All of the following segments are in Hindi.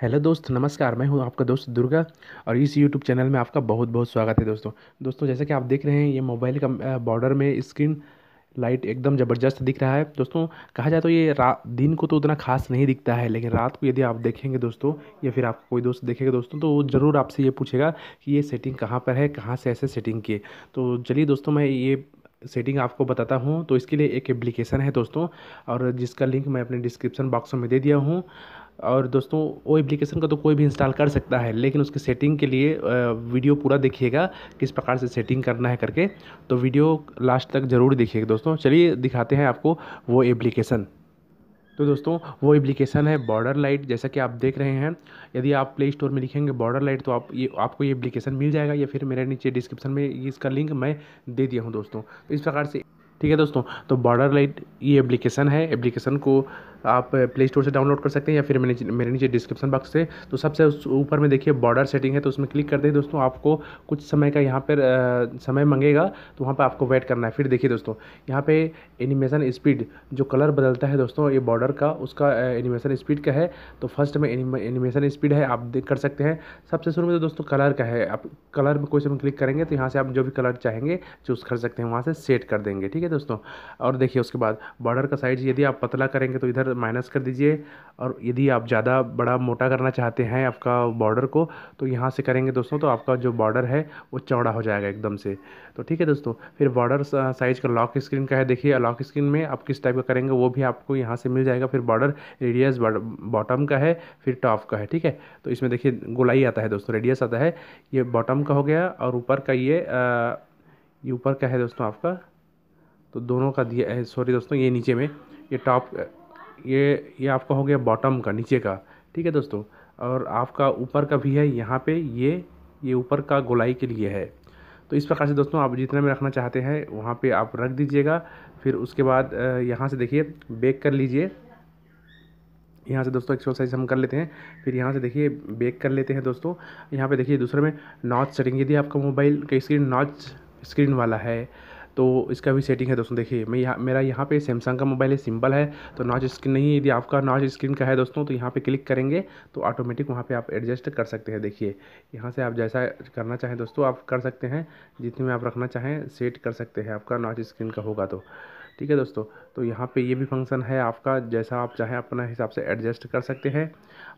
हेलो दोस्त नमस्कार मैं हूं आपका दोस्त दुर्गा और इस यूट्यूब चैनल में आपका बहुत बहुत स्वागत है दोस्तों दोस्तों जैसे कि आप देख रहे हैं ये मोबाइल का बॉर्डर में स्क्रीन लाइट एकदम ज़बरदस्त दिख रहा है दोस्तों कहा जाए तो ये रात दिन को तो उतना खास नहीं दिखता है लेकिन रात को यदि आप देखेंगे दोस्तों या फिर आपका कोई दोस्त देखेगा दोस्तों तो वो ज़रूर आपसे ये पूछेगा कि ये सेटिंग कहाँ पर है कहाँ से ऐसे सेटिंग किए तो चलिए दोस्तों मैं ये सेटिंग आपको बताता हूँ तो इसके लिए एक एप्लीकेशन है दोस्तों और जिसका लिंक मैं अपने डिस्क्रिप्शन बॉक्स में दे दिया हूँ और दोस्तों वो एप्लीकेशन का तो कोई भी इंस्टॉल कर सकता है लेकिन उसके सेटिंग के लिए वीडियो पूरा देखिएगा किस प्रकार से सेटिंग करना है करके तो वीडियो लास्ट तक ज़रूर देखिएगा दोस्तों चलिए दिखाते हैं आपको वो एप्लीकेशन तो दोस्तों वो एप्लीकेशन है बॉर्डर लाइट जैसा कि आप देख रहे हैं यदि आप प्ले स्टोर में लिखेंगे बॉर्डर लाइट तो आप ये आपको ये एप्लीकेशन मिल जाएगा या फिर मेरे नीचे डिस्क्रिप्शन में इसका लिंक मैं दे दिया हूँ दोस्तों तो इस प्रकार से ठीक है दोस्तों तो बॉर्डर लाइट ये एप्लीकेशन है एप्लीकेशन को आप प्ले स्टोर से डाउनलोड कर सकते हैं या फिर मैंने मेरे नीचे डिस्क्रिप्शन बॉक्स से तो सबसे ऊपर में देखिए बॉर्डर सेटिंग है तो उसमें क्लिक कर ही दोस्तों आपको कुछ समय का यहाँ पर समय मंगेगा तो वहाँ पर आपको वेट करना है फिर देखिए दोस्तों यहाँ पर एनिमेशन स्पीड जो कलर बदलता है दोस्तों ये बॉर्डर का उसका एनिमेशन स्पीड का है तो फर्स्ट में एनिमेशन स्पीड है आप देख कर सकते हैं सबसे शुरू में तो दोस्तों कलर का है आप कलर में कोई से क्लिक करेंगे तो यहाँ से आप जो भी कलर चाहेंगे चूज़ कर सकते हैं वहाँ से सेट कर देंगे ठीक है दोस्तों और देखिए उसके बाद बॉर्डर का साइज यदि आप पतला करेंगे तो इधर माइनस कर दीजिए और यदि आप ज़्यादा बड़ा मोटा करना चाहते हैं आपका बॉर्डर को तो यहाँ से करेंगे दोस्तों तो आपका जो बॉर्डर है वो चौड़ा हो जाएगा एकदम से तो ठीक है दोस्तों फिर बॉर्डर साइज़ का लॉक स्क्रीन का है देखिए लॉक स्क्रीन में आप किस टाइप का करेंगे वो भी आपको यहाँ से मिल जाएगा फिर बॉर्डर रेडियस बॉटम का है फिर टॉप का है ठीक है तो इसमें देखिए गोलाई आता है दोस्तों रेडियस आता है ये बॉटम का हो गया और ऊपर का ये ये ऊपर का है दोस्तों आपका तो दोनों का दिया सॉरी दोस्तों ये नीचे में ये टॉप ये ये आपका हो गया बॉटम का नीचे का ठीक है दोस्तों और आपका ऊपर का भी है यहाँ पे ये ये ऊपर का गोलाई के लिए है तो इस प्रकार से दोस्तों आप जितना में रखना चाहते हैं वहाँ पे आप रख दीजिएगा फिर उसके बाद यहाँ से देखिए बेक कर लीजिए यहाँ से दोस्तों एक्सरसाइज हम कर लेते हैं फिर यहाँ से देखिए बेक कर लेते हैं दोस्तों यहाँ पर देखिए दूसरे में नॉच सेटिंग यदि आपका मोबाइल का स्क्रीन नॉच स्क्रीन वाला है तो इसका भी सेटिंग है दोस्तों देखिए मैं यहाँ मेरा यहाँ पे सैमसंग का मोबाइल है सिंपल है तो नॉच स्क्रीन नहीं यदि आपका नॉच स्क्रीन का है दोस्तों तो यहाँ पे क्लिक करेंगे तो ऑटोमेटिक वहाँ पे आप एडजस्ट कर सकते हैं देखिए यहाँ से आप जैसा करना चाहें दोस्तों आप कर सकते हैं जितने में आप रखना चाहें सेट कर सकते हैं आपका नॉच स्क्रीन का होगा तो ठीक है दोस्तों तो यहाँ पे ये भी फंक्शन है आपका जैसा आप चाहें अपना हिसाब से एडजस्ट कर सकते हैं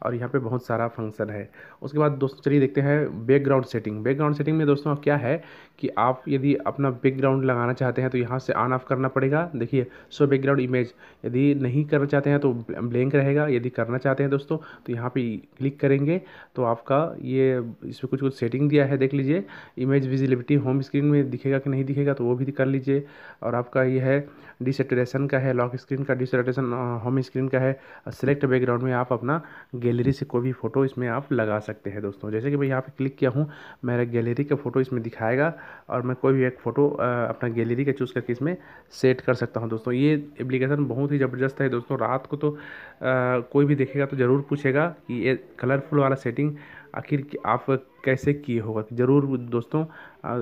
और यहाँ पे बहुत सारा फंक्शन है उसके बाद दोस्तों चलिए देखते हैं बैकग्राउंड सेटिंग बैकग्राउंड सेटिंग में दोस्तों क्या है कि आप यदि अपना बैकग्राउंड लगाना चाहते हैं तो यहाँ से ऑन ऑफ़ करना पड़ेगा देखिए सो बैकग्राउंड इमेज यदि नहीं करना चाहते हैं तो ब्लैंक रहेगा यदि करना चाहते हैं दोस्तों तो यहाँ पे क्लिक करेंगे तो आपका ये इसमें कुछ कुछ सेटिंग दिया है देख लीजिए इमेज विजिबिलिटी होम स्क्रीन में दिखेगा कि नहीं दिखेगा तो वो भी कर लीजिए और आपका यह है डिसट्रेशन का है लॉक स्क्रीन का डिसट्रेशन होम स्क्रीन का है सिलेक्ट बैकग्राउंड में आप अपना गैलरी से कोई भी फ़ोटो इसमें आप लगा सकते हैं दोस्तों जैसे कि मैं यहाँ पर क्लिक किया हूँ मेरा गैलरी का फ़ोटो इसमें दिखाएगा और मैं कोई भी एक फ़ोटो अपना गैलरी का चूज़ करके इसमें सेट कर सकता हूँ दोस्तों ये एप्लीकेशन बहुत ही ज़बरदस्त है दोस्तों रात को तो आ, कोई भी देखेगा तो ज़रूर पूछेगा कि ये कलरफुल वाला सेटिंग आखिर आप कैसे किए होगा ज़रूर दोस्तों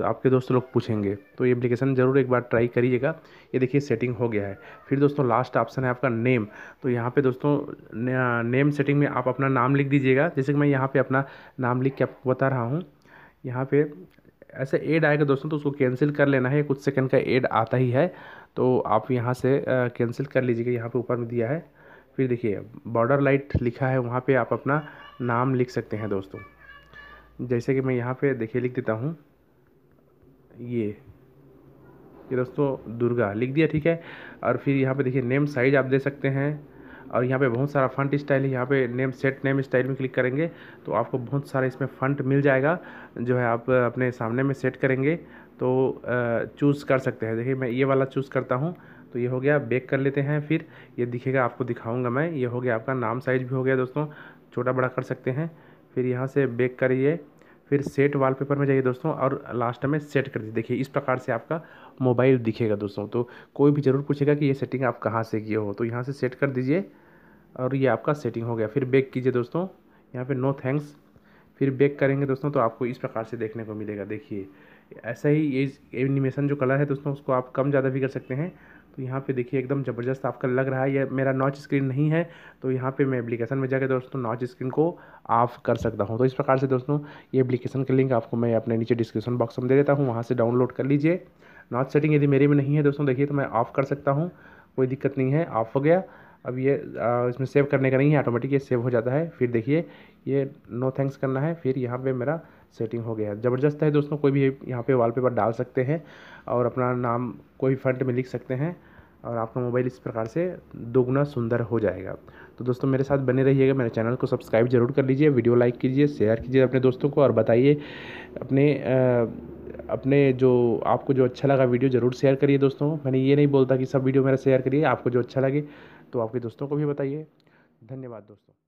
आपके दोस्त लोग पूछेंगे तो ये एप्लीकेशन ज़रूर एक बार ट्राई करिएगा ये देखिए सेटिंग हो गया है फिर दोस्तों लास्ट ऑप्शन है आपका नेम तो यहाँ पे दोस्तों नेम सेटिंग में आप अपना नाम लिख दीजिएगा जैसे कि मैं यहाँ पे अपना नाम लिख के आपको बता रहा हूँ यहाँ पे ऐसे एड आएगा दोस्तों तो उसको कैंसिल कर लेना है कुछ सेकंड का एड आता ही है तो आप यहाँ से कैंसिल कर लीजिएगा यहाँ पे ऊपर में दिया है फिर देखिए बॉर्डर लाइट लिखा है वहाँ पे आप अपना नाम लिख सकते हैं दोस्तों जैसे कि मैं यहाँ पे देखिए लिख देता हूँ ये ये दोस्तों दुर्गा लिख दिया ठीक है और फिर यहाँ पर देखिए नेम साइज आप दे सकते हैं और यहाँ पे बहुत सारा फंट स्टाइल है यहाँ पे नेम सेट नेम स्टाइल में क्लिक करेंगे तो आपको बहुत सारा इसमें फंट मिल जाएगा जो है आप अपने सामने में सेट करेंगे तो चूज़ कर सकते हैं देखिए मैं ये वाला चूज़ करता हूँ तो ये हो गया बेक कर लेते हैं फिर ये दिखेगा आपको दिखाऊंगा मैं ये हो गया आपका नाम साइज भी हो गया दोस्तों छोटा बड़ा कर सकते हैं फिर यहाँ से बेक करिए फिर सेट वॉलपेपर में जाइए दोस्तों और लास्ट में सेट कर दीजिए देखिए इस प्रकार से आपका मोबाइल दिखेगा दोस्तों तो कोई भी ज़रूर पूछेगा कि ये सेटिंग आप कहाँ से किए हो तो यहाँ से सेट कर दीजिए और ये आपका सेटिंग हो गया फिर बैक कीजिए दोस्तों यहाँ पे नो थैंक्स फिर बैक करेंगे दोस्तों तो आपको इस प्रकार से देखने को मिलेगा देखिए ऐसा ही ये एनिमेशन जो कलर है दोस्तों उसको आप कम ज़्यादा भी कर सकते हैं तो यहाँ पे देखिए एकदम ज़बरदस्त आपका लग रहा है ये मेरा नॉच स्क्रीन नहीं है तो यहाँ पे मैं एप्लीकेशन में जाकर दोस्तों नॉच स्क्रीन को ऑफ कर सकता हूँ तो इस प्रकार से दोस्तों ये एप्लीकेशन का लिंक आपको मैं अपने नीचे डिस्क्रिप्शन बॉक्स में दे देता हूँ वहाँ से डाउनलोड कर लीजिए नॉच सेटिंग यदि मेरे में नहीं है दोस्तों देखिए तो मैं ऑफ़ कर सकता हूँ कोई दिक्कत नहीं है ऑफ़ हो गया अब ये इसमें सेव करने का नहीं है ऑटोमेटिक ये सेव हो जाता है फिर देखिए ये नो थैंक्स करना है फिर यहाँ पर मेरा सेटिंग हो गया है ज़बरदस्त है दोस्तों कोई भी यहाँ पे वॉलपेपर डाल सकते हैं और अपना नाम कोई फ्रंट में लिख सकते हैं और आपका मोबाइल इस प्रकार से दोगुना सुंदर हो जाएगा तो दोस्तों मेरे साथ बने रहिएगा मेरे चैनल को सब्सक्राइब जरूर कर लीजिए वीडियो लाइक कीजिए शेयर कीजिए अपने दोस्तों को और बताइए अपने अपने जो आपको जो अच्छा लगा वीडियो ज़रूर शेयर करिए दोस्तों मैंने ये नहीं बोलता कि सब वीडियो मेरा शेयर करिए आपको जो अच्छा लगे तो आपके दोस्तों को भी बताइए धन्यवाद दोस्तों